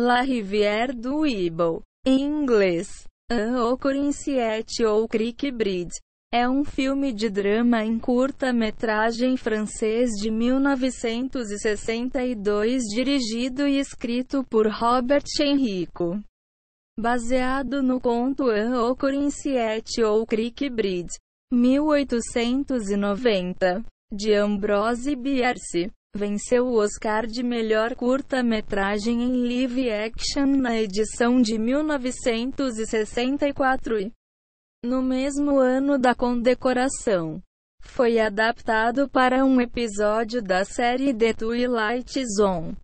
La Rivière du Ibal, em inglês, An Ocurinciette ou Creek Bridge, é um filme de drama em curta-metragem francês de 1962 dirigido e escrito por Robert Henrico. Baseado no conto An Ocurinciette ou Creek Bridge, 1890, de Ambrose Bierce venceu o Oscar de melhor curta-metragem em live action na edição de 1964 e, no mesmo ano da condecoração, foi adaptado para um episódio da série The Twilight Zone.